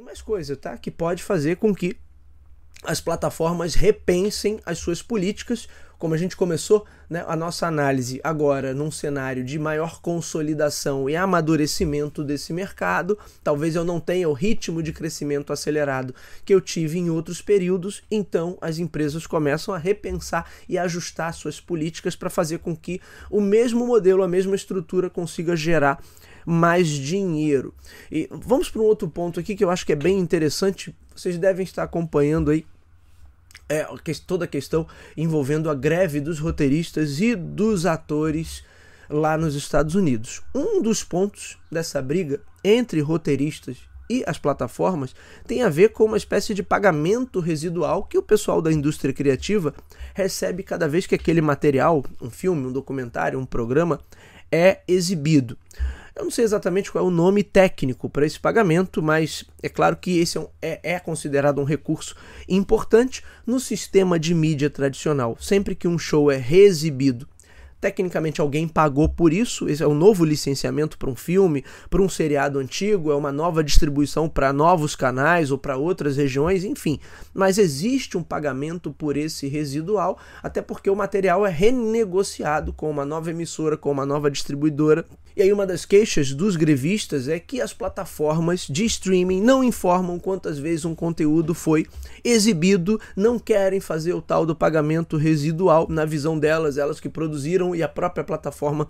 Tem mais coisa, tá? Que pode fazer com que as plataformas repensem as suas políticas, como a gente começou né, a nossa análise agora num cenário de maior consolidação e amadurecimento desse mercado. Talvez eu não tenha o ritmo de crescimento acelerado que eu tive em outros períodos, então as empresas começam a repensar e ajustar suas políticas para fazer com que o mesmo modelo, a mesma estrutura consiga gerar mais dinheiro. E vamos para um outro ponto aqui que eu acho que é bem interessante. Vocês devem estar acompanhando aí é, toda a questão envolvendo a greve dos roteiristas e dos atores lá nos Estados Unidos. Um dos pontos dessa briga entre roteiristas e as plataformas tem a ver com uma espécie de pagamento residual que o pessoal da indústria criativa recebe cada vez que aquele material, um filme, um documentário, um programa, é exibido. Eu não sei exatamente qual é o nome técnico para esse pagamento, mas é claro que esse é, um, é, é considerado um recurso importante no sistema de mídia tradicional. Sempre que um show é reexibido Tecnicamente alguém pagou por isso, esse é um novo licenciamento para um filme, para um seriado antigo, é uma nova distribuição para novos canais ou para outras regiões, enfim. Mas existe um pagamento por esse residual, até porque o material é renegociado com uma nova emissora, com uma nova distribuidora. E aí uma das queixas dos grevistas é que as plataformas de streaming não informam quantas vezes um conteúdo foi exibido, não querem fazer o tal do pagamento residual. Na visão delas, elas que produziram e a própria plataforma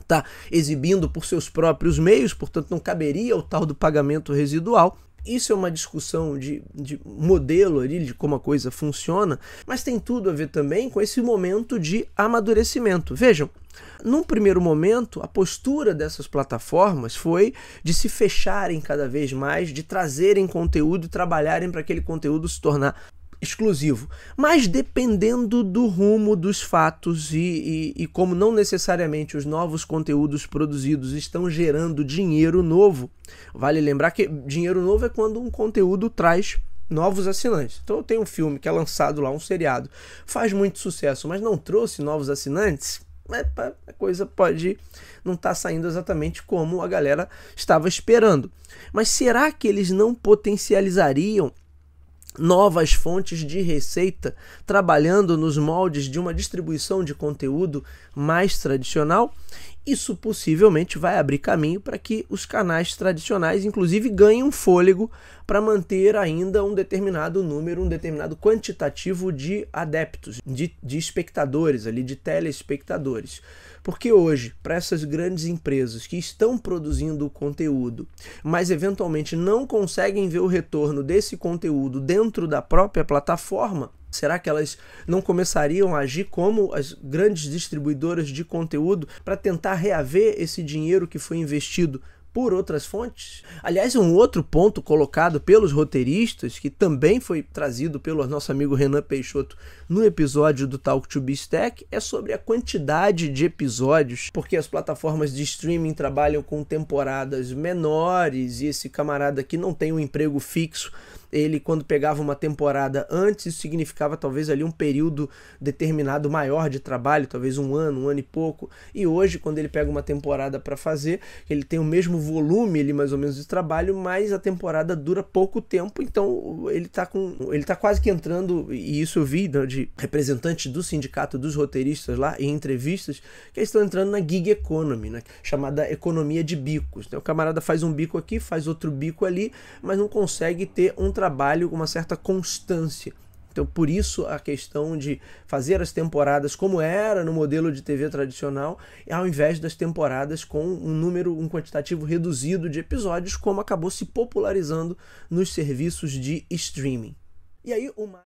está exibindo por seus próprios meios, portanto, não caberia o tal do pagamento residual. Isso é uma discussão de, de modelo ali, de como a coisa funciona, mas tem tudo a ver também com esse momento de amadurecimento. Vejam, num primeiro momento, a postura dessas plataformas foi de se fecharem cada vez mais, de trazerem conteúdo e trabalharem para aquele conteúdo se tornar exclusivo, mas dependendo do rumo dos fatos e, e, e, como não necessariamente os novos conteúdos produzidos estão gerando dinheiro novo, vale lembrar que dinheiro novo é quando um conteúdo traz novos assinantes. Então tem um filme que é lançado lá, um seriado, faz muito sucesso, mas não trouxe novos assinantes. É, a coisa pode não estar tá saindo exatamente como a galera estava esperando. Mas será que eles não potencializariam novas fontes de receita, trabalhando nos moldes de uma distribuição de conteúdo mais tradicional isso possivelmente vai abrir caminho para que os canais tradicionais, inclusive, ganhem um fôlego para manter ainda um determinado número, um determinado quantitativo de adeptos, de, de espectadores ali, de telespectadores. Porque hoje, para essas grandes empresas que estão produzindo conteúdo, mas eventualmente não conseguem ver o retorno desse conteúdo dentro da própria plataforma, Será que elas não começariam a agir como as grandes distribuidoras de conteúdo para tentar reaver esse dinheiro que foi investido por outras fontes. Aliás, um outro ponto colocado pelos roteiristas, que também foi trazido pelo nosso amigo Renan Peixoto no episódio do Talk to Be Stack, é sobre a quantidade de episódios, porque as plataformas de streaming trabalham com temporadas menores e esse camarada aqui não tem um emprego fixo ele quando pegava uma temporada antes, isso significava talvez ali um período determinado maior de trabalho, talvez um ano, um ano e pouco. E hoje, quando ele pega uma temporada para fazer, ele tem o mesmo volume ali mais ou menos de trabalho, mas a temporada dura pouco tempo, então ele tá com ele tá quase que entrando e isso eu vi né, de representantes do sindicato dos roteiristas lá em entrevistas que eles estão entrando na gig economy, né? chamada economia de bicos. Então, o camarada faz um bico aqui, faz outro bico ali, mas não consegue ter um trabalho com uma certa constância. Então, por isso a questão de fazer as temporadas como era no modelo de TV tradicional, ao invés das temporadas com um número, um quantitativo reduzido de episódios, como acabou se popularizando nos serviços de streaming. E aí, uma